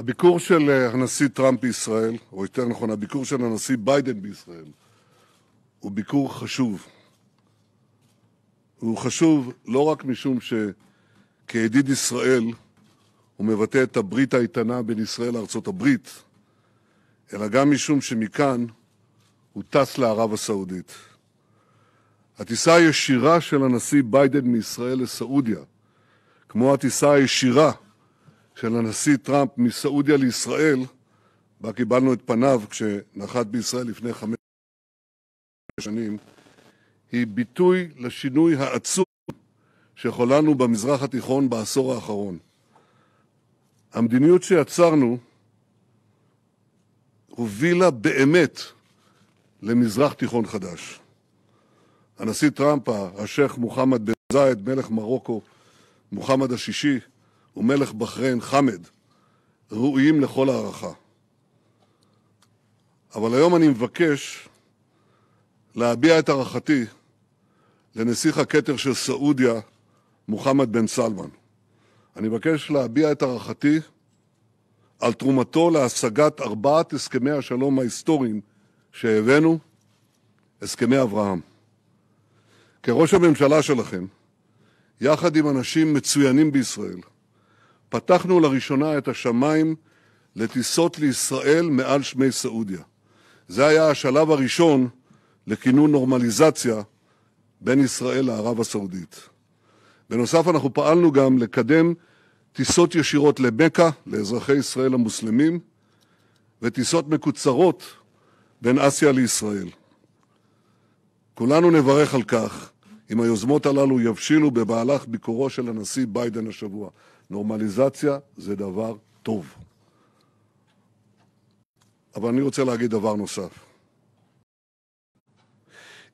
הביקור של אה, הנשיא טראמפ בישראל, או יותר נכון, הביקור של הנשיא ביידן בישראל, הוא ביקור חשוב. הוא חשוב לא רק משום שכידיד ישראל הוא מבטא את הברית האיתנה בין ישראל לארצות הברית, אלא גם משום שמכאן הוא טס לערב הסעודית. הטיסה הישירה של הנשיא ביידן מישראל לסעודיה, כמו הטיסה הישירה של הנשיא טראמפ מסעודיה לישראל, בה קיבלנו את פניו כשנחת בישראל לפני חמש שנים, היא ביטוי לשינוי העצום שחוללנו במזרח התיכון בעשור האחרון. המדיניות שיצרנו הובילה באמת למזרח תיכון חדש. הנשיא טראמפ, השייח' מוחמד בן זייד, מלך מרוקו, מוחמד השישי, ומלך בחריין חמד ראויים לכל הערכה. אבל היום אני מבקש להביע את הערכתי לנסיך הכתר של סעודיה, מוחמד בן סלמן. אני מבקש להביע את הערכתי על תרומתו להשגת ארבעת הסכמי השלום ההיסטוריים שהבאנו, הסכמי אברהם. כראש הממשלה שלכם, יחד עם אנשים מצוינים בישראל, פתחנו לראשונה את השמיים לטיסות לישראל מעל שמי סעודיה. זה היה השלב הראשון לכינון נורמליזציה בין ישראל לערב הסעודית. בנוסף, אנחנו פעלנו גם לקדם טיסות ישירות למכה, לאזרחי ישראל המוסלמים, וטיסות מקוצרות בין אסיה לישראל. כולנו נברך על כך אם היוזמות הללו יבשילו במהלך ביקורו של הנשיא ביידן השבוע. נורמליזציה זה דבר טוב. אבל אני רוצה להגיד דבר נוסף.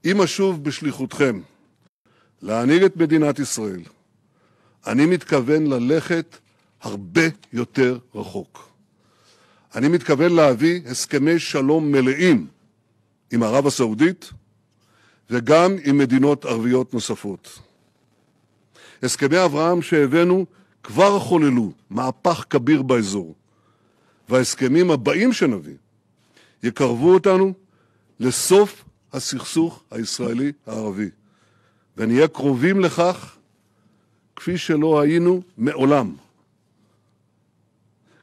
אם אשוב בשליחותכם להנהיג את מדינת ישראל, אני מתכוון ללכת הרבה יותר רחוק. אני מתכוון להביא הסכמי שלום מלאים עם ערב הסעודית וגם עם מדינות ערביות נוספות. הסכמי אברהם שהבאנו כבר חוללו מהפך כביר באזור, וההסכמים הבאים שנביא יקרבו אותנו לסוף הסכסוך הישראלי-הערבי, ונהיה קרובים לכך כפי שלא היינו מעולם.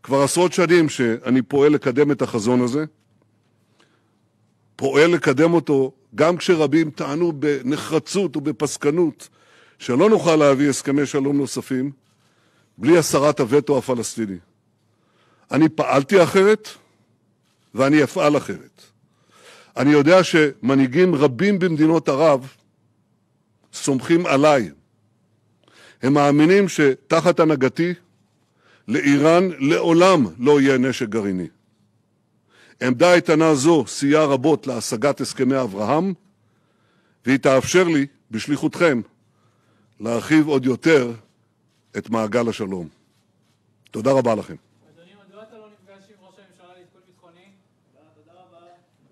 כבר עשרות שנים שאני פועל לקדם את החזון הזה, פועל לקדם אותו גם כשרבים טענו בנחרצות ובפסקנות שלא נוכל להביא הסכמי שלום נוספים, בלי הסרת הווטו הפלסטיני. אני פעלתי אחרת ואני אפעל אחרת. אני יודע שמנהיגים רבים במדינות ערב סומכים עליי. הם מאמינים שתחת הנהגתי לאיראן לעולם לא יהיה נשק גרעיני. עמדה איתנה זו סייעה רבות להשגת הסכמי אברהם, והיא תאפשר לי, בשליחותכם, להרחיב עוד יותר את מעגל השלום. תודה רבה לכם. לא